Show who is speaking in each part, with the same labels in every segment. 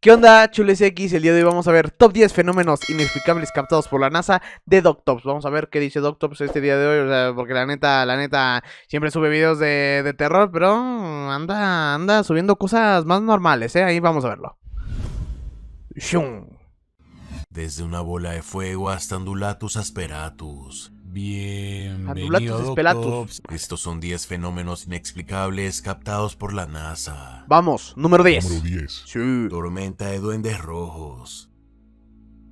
Speaker 1: ¿Qué onda, chules X? El día de hoy vamos a ver top 10 fenómenos inexplicables captados por la NASA de Doctops. Vamos a ver qué dice Doctops este día de hoy, o sea, porque la neta, la neta, siempre sube videos de, terror, pero anda, anda subiendo cosas más normales, ¿eh? Ahí vamos a verlo.
Speaker 2: Shum. Desde una bola de fuego hasta Andulatus asperatus Bien. Estos son 10 fenómenos inexplicables captados por la NASA. Vamos, número 10. Tormenta de duendes rojos.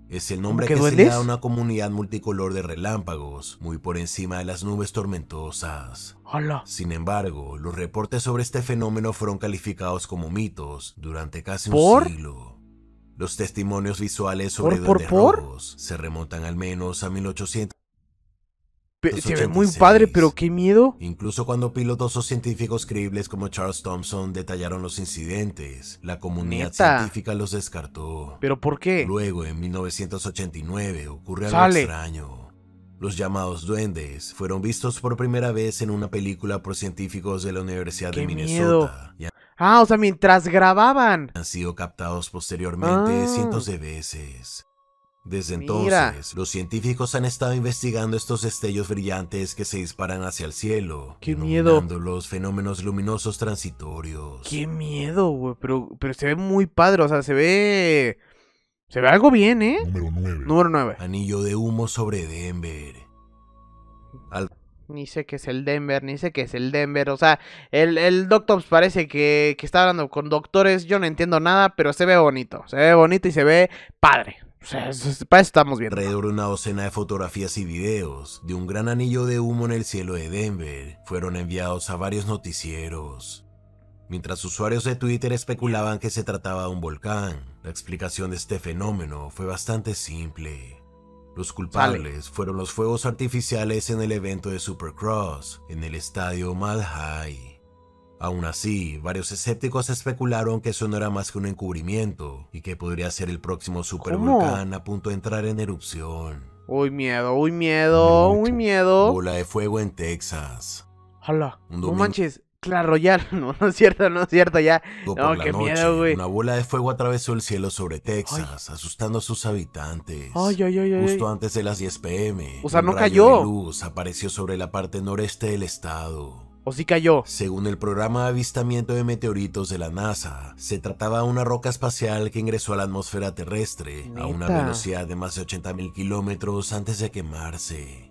Speaker 2: Es el nombre que se da a una comunidad multicolor de relámpagos, muy por encima de las nubes tormentosas. Sin embargo, los reportes sobre este fenómeno fueron calificados como mitos durante casi un siglo. Los testimonios visuales sobre duendes rojos se remontan al menos a 1800. Se ve muy padre,
Speaker 1: pero qué miedo.
Speaker 2: Incluso cuando pilotos o científicos creíbles como Charles Thompson detallaron los incidentes, la comunidad científica los descartó. ¿Pero por qué? Luego, en 1989, ocurre algo extraño. Los llamados duendes fueron vistos por primera vez en una película por científicos de la Universidad de Minnesota.
Speaker 1: Ah, o sea, mientras grababan.
Speaker 2: Han sido captados posteriormente ah. cientos de veces. Desde entonces, los científicos han estado investigando estos destellos brillantes que se disparan hacia el cielo. ¡Qué miedo! los fenómenos luminosos transitorios. ¡Qué miedo, güey! Pero, se ve muy padre, o sea, se ve... Se ve algo bien, ¿eh? Número 9. Número 9. Anillo de humo sobre Denver.
Speaker 1: Ni sé qué es el Denver, ni sé qué es el Denver. O sea, el, el parece que está hablando con doctores. Yo no entiendo nada, pero se ve bonito. Se ve bonito y se ve padre
Speaker 2: estamos Alrededor de una docena de fotografías y videos de un gran anillo de humo en el cielo de Denver fueron enviados a varios noticieros. Mientras usuarios de Twitter especulaban que se trataba de un volcán, la explicación de este fenómeno fue bastante simple. Los culpables fueron los fuegos artificiales en el evento de Supercross en el estadio Mad High. Aún así, varios escépticos especularon que eso no era más que un encubrimiento y que podría ser el próximo supervolcán a punto de entrar en erupción.
Speaker 1: Uy, miedo, uy, miedo, uy, miedo.
Speaker 2: Bola de fuego en Texas.
Speaker 1: Hola. No manches, Claro ya, No, no es cierto, no es cierto, ya. No, qué miedo,
Speaker 2: güey. Una bola de fuego atravesó el cielo sobre Texas, asustando a sus habitantes. Ay, ay, ay, Justo antes de las 10 pm. O sea, no rayo cayó. De luz apareció sobre la parte noreste del estado ¿O sí cayó? Según el programa de avistamiento de meteoritos de la NASA, se trataba de una roca espacial que ingresó a la atmósfera terrestre a una velocidad de más de 80.000 kilómetros antes de quemarse.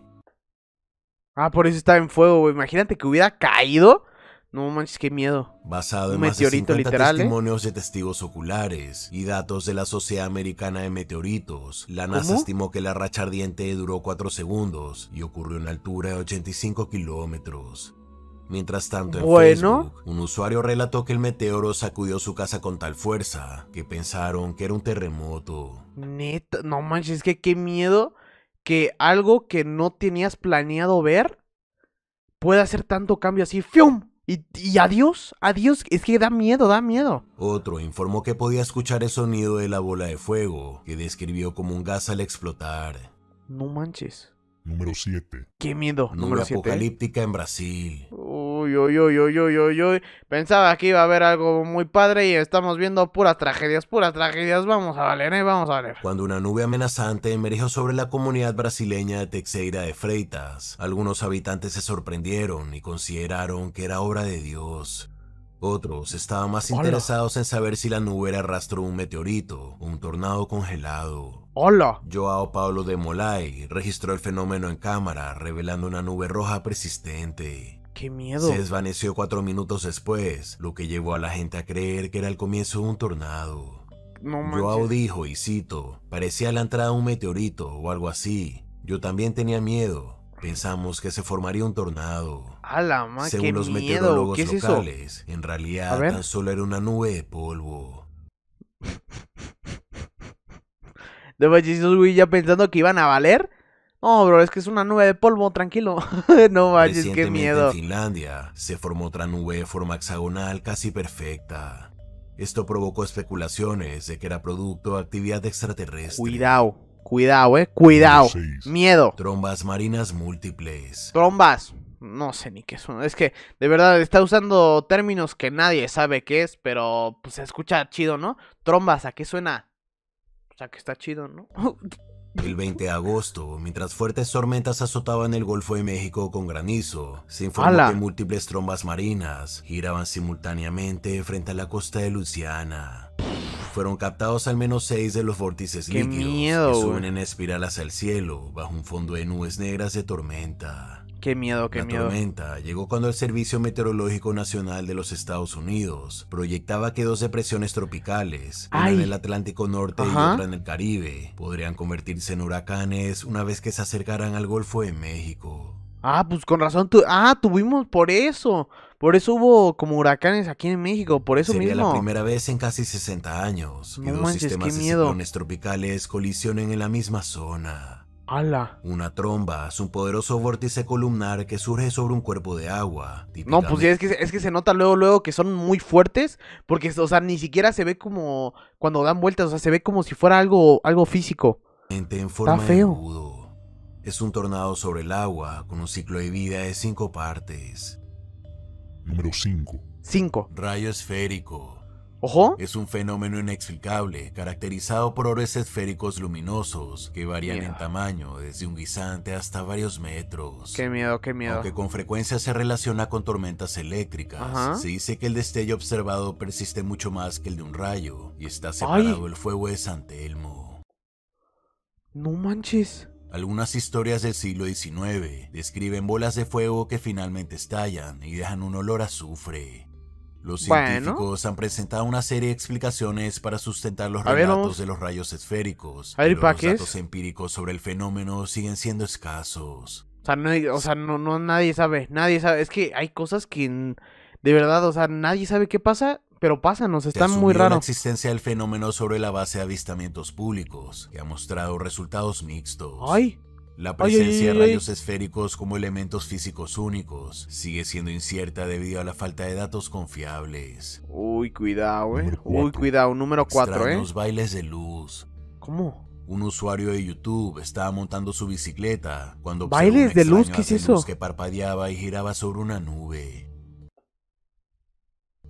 Speaker 1: Ah, por eso estaba en fuego, Imagínate que hubiera caído. No manches, qué miedo. Basado en más ¿eh? testimonios
Speaker 2: de testigos oculares y datos de la Sociedad Americana de Meteoritos, la NASA estimó que la racha ardiente duró 4 segundos y ocurrió en altura de 85 kilómetros. Mientras tanto, en Facebook, un usuario relató que el meteoro sacudió su casa con tal fuerza que pensaron que era un terremoto.
Speaker 1: Neta, no manches, que qué miedo que algo que no tenías planeado ver pueda hacer tanto cambio así. ¡Fium! Y, y, adiós, adiós, es que da miedo, da miedo.
Speaker 2: Otro informó que podía escuchar el sonido de la bola de fuego, que describió como un gas al explotar. No manches. Número 7. Qué miedo. Número Nube ¿eh? apocalíptica en Brasil.
Speaker 1: Uy, uy, uy, uy, uy, uy, Pensaba que iba a haber algo muy padre y estamos viendo puras tragedias, puras tragedias. Vamos
Speaker 2: a valer, ¿eh? Vamos a ver Cuando una nube amenazante emergió sobre la comunidad brasileña de Texeira de Freitas, algunos habitantes se sorprendieron y consideraron que era obra de Dios. Otros estaban más interesados en saber si la nube era rastro de un meteorito, un tornado congelado. Hola. Joao Pablo de Molay registró el fenómeno en cámara, revelando una nube roja persistente. ¡Qué miedo! Se desvaneció cuatro minutos después, lo que llevó a la gente a creer que era el comienzo de un tornado. No Joao dijo, y cito, parecía la entrada de un meteorito o algo así. Yo también tenía miedo, Pensamos que se formaría un tornado. A la Según los meteorólogos locales, en realidad tan solo era una nube de polvo.
Speaker 1: De güey ya pensando que iban a valer. No, oh, bro, es que es una nube de polvo, tranquilo. no vayas, qué miedo. En
Speaker 2: Finlandia se formó otra nube de forma hexagonal casi perfecta. Esto provocó especulaciones de que era producto de actividad extraterrestre. Cuidado. Cuidado, eh. Cuidado. Miedo. Trombas marinas múltiples. Trombas.
Speaker 1: No sé ni qué son. Es que, de verdad, está usando términos que nadie sabe qué es, pero pues, se escucha chido, ¿no? Trombas, ¿a qué suena? O sea, que está chido, ¿no?
Speaker 2: El 20 de agosto, mientras fuertes tormentas azotaban el Golfo de México con granizo, se informó que múltiples trombas marinas giraban simultáneamente frente a la costa de Luciana. Fueron captados al menos seis de los vórtices líquidos que suben en espiral hacia el cielo bajo un fondo de nubes negras de tormenta.
Speaker 1: Qué miedo, qué la miedo.
Speaker 2: tormenta llegó cuando el Servicio Meteorológico Nacional de los Estados Unidos proyectaba que dos depresiones tropicales, una en el Atlántico Norte y otra en el Caribe, podrían convertirse en huracanes una vez que se acercaran al Golfo de México. Ah, pues con razón. Tu... Ah, tuvimos por eso. Por
Speaker 1: eso hubo como huracanes aquí en México, por eso Sería mismo. la primera
Speaker 2: vez en casi 60 años que dos sistemas de ciclones tropicales colisionen en la misma zona. ¡Ala! Una tromba es un poderoso vórtice columnar que surge sobre un cuerpo de agua. No, pues es que,
Speaker 1: es que se nota luego, luego que son muy fuertes, porque, o sea, ni siquiera se ve como cuando dan
Speaker 2: vueltas, o sea, se ve como si fuera algo, algo físico. Está feo. Es un tornado sobre el agua con un ciclo de vida de cinco partes. Número 5. 5. Rayo esférico es un fenómeno inexplicable, caracterizado por orbes esféricos luminosos que varían en tamaño desde un guisante hasta varios metros.
Speaker 1: Qué miedo, qué miedo. que
Speaker 2: con frecuencia se relaciona con tormentas eléctricas, se dice que el destello observado persiste mucho más que el de un rayo y está separado el del fuego de San Telmo.
Speaker 1: No manches.
Speaker 2: Algunas historias del siglo XIX describen bolas de fuego que finalmente estallan y dejan un olor a azufre. Los científicos han presentado una serie de explicaciones para sustentar los relatos de los rayos esféricos. pero los datos empíricos sobre el fenómeno siguen siendo escasos.
Speaker 1: O sea, no, o sea no, nadie sabe, nadie sabe. Es que hay cosas que de verdad, o sea, nadie sabe qué pasa, pero pasan, nos están muy raros. La
Speaker 2: existencia del fenómeno sobre la base de avistamientos públicos, que ha mostrado resultados mixtos. Ay. La presencia de rayos esféricos como elementos físicos únicos sigue siendo incierta debido a la falta de datos confiables. Uy, cuidado, eh. Uy, cuidado, número 4, eh. Los bailes de luz. ¿Cómo? Un usuario de YouTube estaba montando su bicicleta cuando bailes de luz, ¿qué es eso? Luz que parpadeaba y giraba sobre una nube.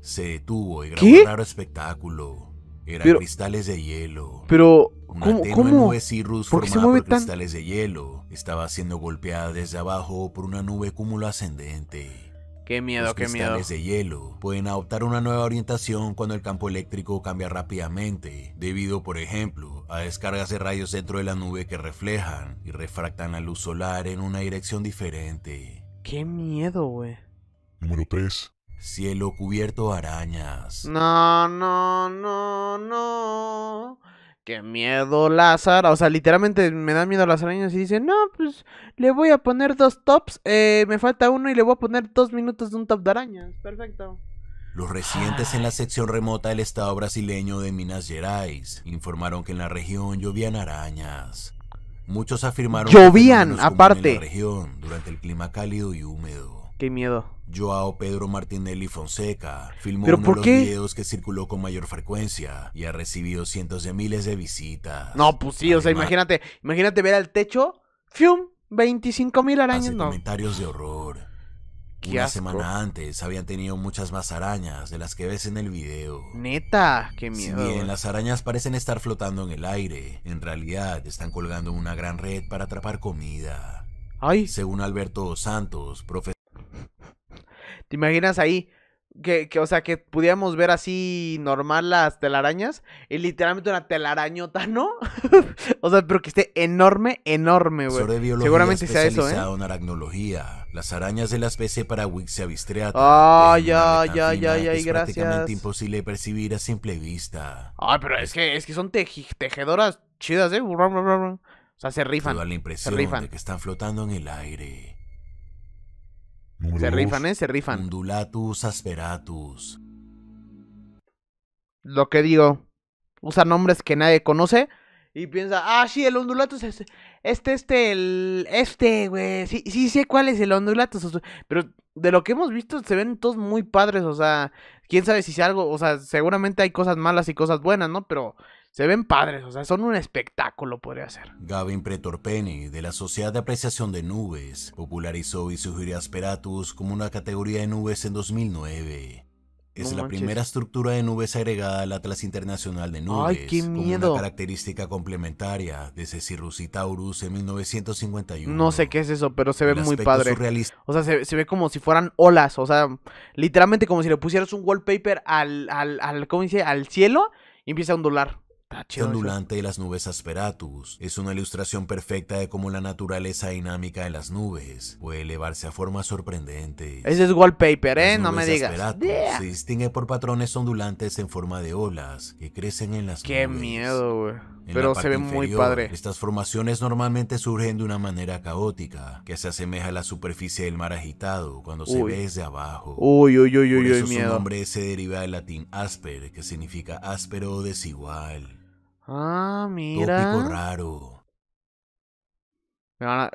Speaker 2: Se detuvo y grabó un raro espectáculo. Eran cristales de hielo. Pero Maté ¿Cómo? nube Cirrus formada por tan... cristales de hielo. Estaba siendo golpeada desde abajo por una nube cúmulo ascendente. Qué miedo, Los qué cristales de hielo pueden adoptar una nueva orientación cuando el campo eléctrico cambia rápidamente, debido, por ejemplo, a descargas de rayos dentro de la nube que reflejan y refractan la luz solar en una dirección diferente. Qué miedo, güey. Número 3. Cielo cubierto arañas.
Speaker 1: No, no, no, no qué miedo Lázaro. O sea, literalmente me dan miedo las arañas y dicen, no, pues le voy a poner dos tops, eh, me falta uno y le voy a poner dos minutos de un top de arañas. Perfecto.
Speaker 2: Los residentes en la sección remota del estado brasileño de Minas Gerais informaron que en la región llovían arañas. Muchos afirmaron llovían, que aparte. En la región durante el clima cálido y húmedo. Qué miedo. Joao Pedro Martinelli Fonseca filmó uno de los videos que circuló con mayor frecuencia y ha recibido cientos de miles de visitas. No, pues sí, o sea, imagínate,
Speaker 1: imagínate ver al techo, ¡fium! 25 mil arañas, no.
Speaker 2: comentarios de horror.
Speaker 1: Una semana
Speaker 2: antes habían tenido muchas más arañas de las que ves en el video.
Speaker 1: Neta,
Speaker 2: qué miedo. Si bien las arañas parecen estar flotando en el aire, en realidad están colgando una gran red para atrapar comida. Ay. Según Alberto Santos, profesor ¿Te imaginas ahí?
Speaker 1: Que, que, o sea, que pudiéramos ver así normal las telarañas. Y literalmente
Speaker 2: una telarañota, ¿no? o sea,
Speaker 1: pero que esté enorme, enorme, güey. Seguramente sea eso, ¿eh? en
Speaker 2: aracnología. Las arañas de la especie para avistreata. Ah,
Speaker 1: ya, ya, ya, ya, y gracias. Es prácticamente
Speaker 2: imposible percibir a simple vista.
Speaker 1: Ah, pero es que, es que son tejedoras chidas, ¿eh? O sea, se rifan. Da la impresión se rifan. de que
Speaker 2: están flotando en el aire se rifan, ¿eh? Se rifan. Undulatus asperatus.
Speaker 1: Lo que digo, usa nombres que nadie conoce y piensa, ah, sí, el ondulatus este, este, el, este, güey. Sí, sí sé cuál es el ondulatus. Pero de lo que hemos visto se ven todos muy padres, o sea, quién sabe si es algo, o sea, seguramente hay cosas malas y cosas buenas, ¿no? Pero se ven padres, o sea, son un espectáculo, podría ser.
Speaker 2: Gavin Pretorpeni, de la Sociedad de Apreciación de Nubes, popularizó y sugirió Asperatus como una categoría de nubes en 2009. Es la primera estructura de nubes agregada al Atlas Internacional de Nubes. ¡Ay, qué miedo! Como una característica complementaria de Cecirrus Taurus en 1951. No
Speaker 1: sé qué es eso, pero se ve muy padre. O sea, se, ve como si fueran olas. O sea, literalmente como si le pusieras un wallpaper al, al, al al cielo y empieza a ondular
Speaker 2: ondulante de las nubes asperatus es una ilustración perfecta de cómo la naturaleza dinámica de las nubes puede elevarse a formas sorprendentes. Ese es
Speaker 1: wallpaper, ¿eh? no me digas. Yeah. Se
Speaker 2: distingue por patrones ondulantes en forma de olas que crecen en las Qué nubes. ¡Qué
Speaker 1: miedo, güey! Pero se ve muy padre.
Speaker 2: Estas formaciones normalmente surgen de una manera caótica que se asemeja a la superficie del mar agitado cuando se ve desde abajo. Uy, uy, uy, uy, uy, eso su nombre se deriva del latín asper, que significa áspero o desigual.
Speaker 1: Ah, mira. Tópico
Speaker 2: raro. Ah,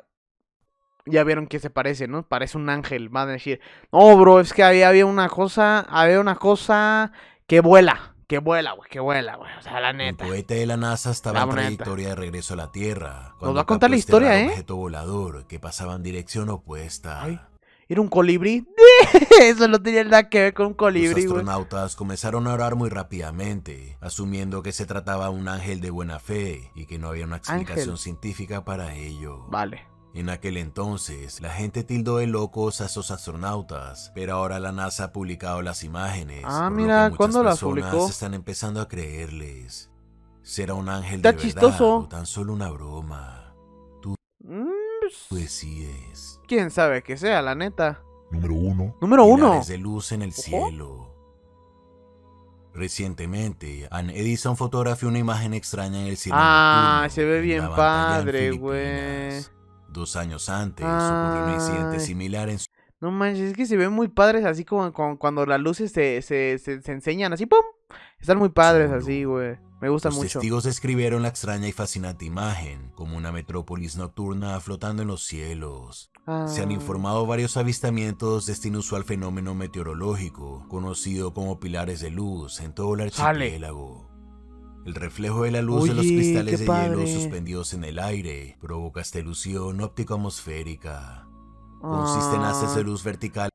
Speaker 1: ya vieron que se parece, ¿no? Parece un ángel. Van a decir, no, bro, es que había, había una cosa, había una cosa que vuela,
Speaker 2: que vuela, güey, que vuela, güey. O sea, la neta. El cohete de la NASA estaba la en trayectoria de regreso a la Tierra. Nos va a contar la este historia, ¿eh? ¿eh? objeto volador que pasaba en dirección opuesta. Ay. Era un colibrí.
Speaker 1: Eso no tenía nada que ver con un colibrí. Los
Speaker 2: astronautas comenzaron a orar muy rápidamente, asumiendo que se trataba un ángel de buena fe y que no había una explicación científica para ello. Vale. En aquel entonces, la gente tildó de locos a esos astronautas, pero ahora la NASA ha publicado las imágenes. Ah, mira, ¿cuándo las publicó? Están empezando a creerles. ¿Será un ángel Está de verdad chistoso. o tan solo una broma? Pues. Tú
Speaker 1: pues Quién sabe que sea, la neta.
Speaker 2: Número uno. Número uno. de luz en el cielo. Recientemente, Ann Edison fotografió una imagen extraña en el cielo. Ah, se ve bien padre, güey. Dos años antes ah. ocurrió un incidente similar en su
Speaker 1: no manches, es que se ven muy padres así como, cuando las luces se, se, se, se enseñan así, ¡pum! Están muy padres así, güey.
Speaker 2: Me gusta mucho. Los testigos describieron la extraña y fascinante imagen como una metrópolis nocturna flotando en los cielos.
Speaker 1: Se han ah. informado
Speaker 2: varios avistamientos de este inusual fenómeno meteorológico, conocido como pilares de luz en todo el archipiélago. El reflejo de la luz en de los cristales de hielo suspendidos en el aire provoca esta ilusión óptico-atmosférica. Consiste en haces de ah. luz vertical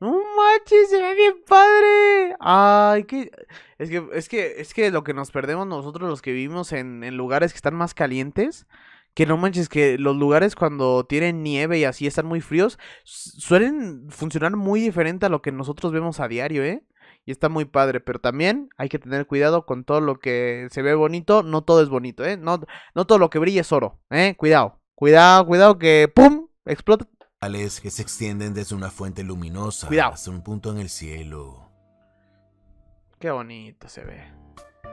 Speaker 1: se ve bien padre. Ay, qué es que es que es que lo que nos perdemos nosotros los que vivimos en, lugares que están más calientes, que no manches que los lugares cuando tienen nieve y así están muy fríos suelen funcionar muy diferente a lo que nosotros vemos a diario, ¿eh? Y está muy padre, pero también hay que tener cuidado con todo lo que se ve bonito, no todo es bonito, ¿eh? No no todo lo que brilla es oro, ¿eh? Cuidado.
Speaker 2: Cuidado, cuidado que pum, explota que se extienden desde una fuente luminosa hasta un punto en el cielo.
Speaker 1: Qué bonito se ve.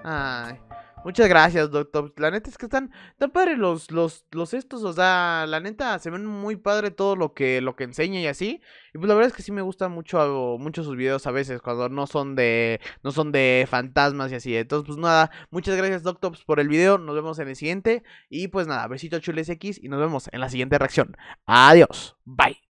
Speaker 1: Ay. Muchas gracias, doctor. La neta es que están tan padres los, los, estos. O sea, la neta se ven muy padre todo lo que, lo que enseña y así. Y pues la verdad es que sí me gustan mucho, sus videos a veces cuando no son de, no son de fantasmas y así. Entonces, pues nada, muchas gracias, doctor, pues, por el video. Nos vemos en el siguiente. Y pues nada, besito chules X y nos vemos en la siguiente reacción. Adiós. Bye.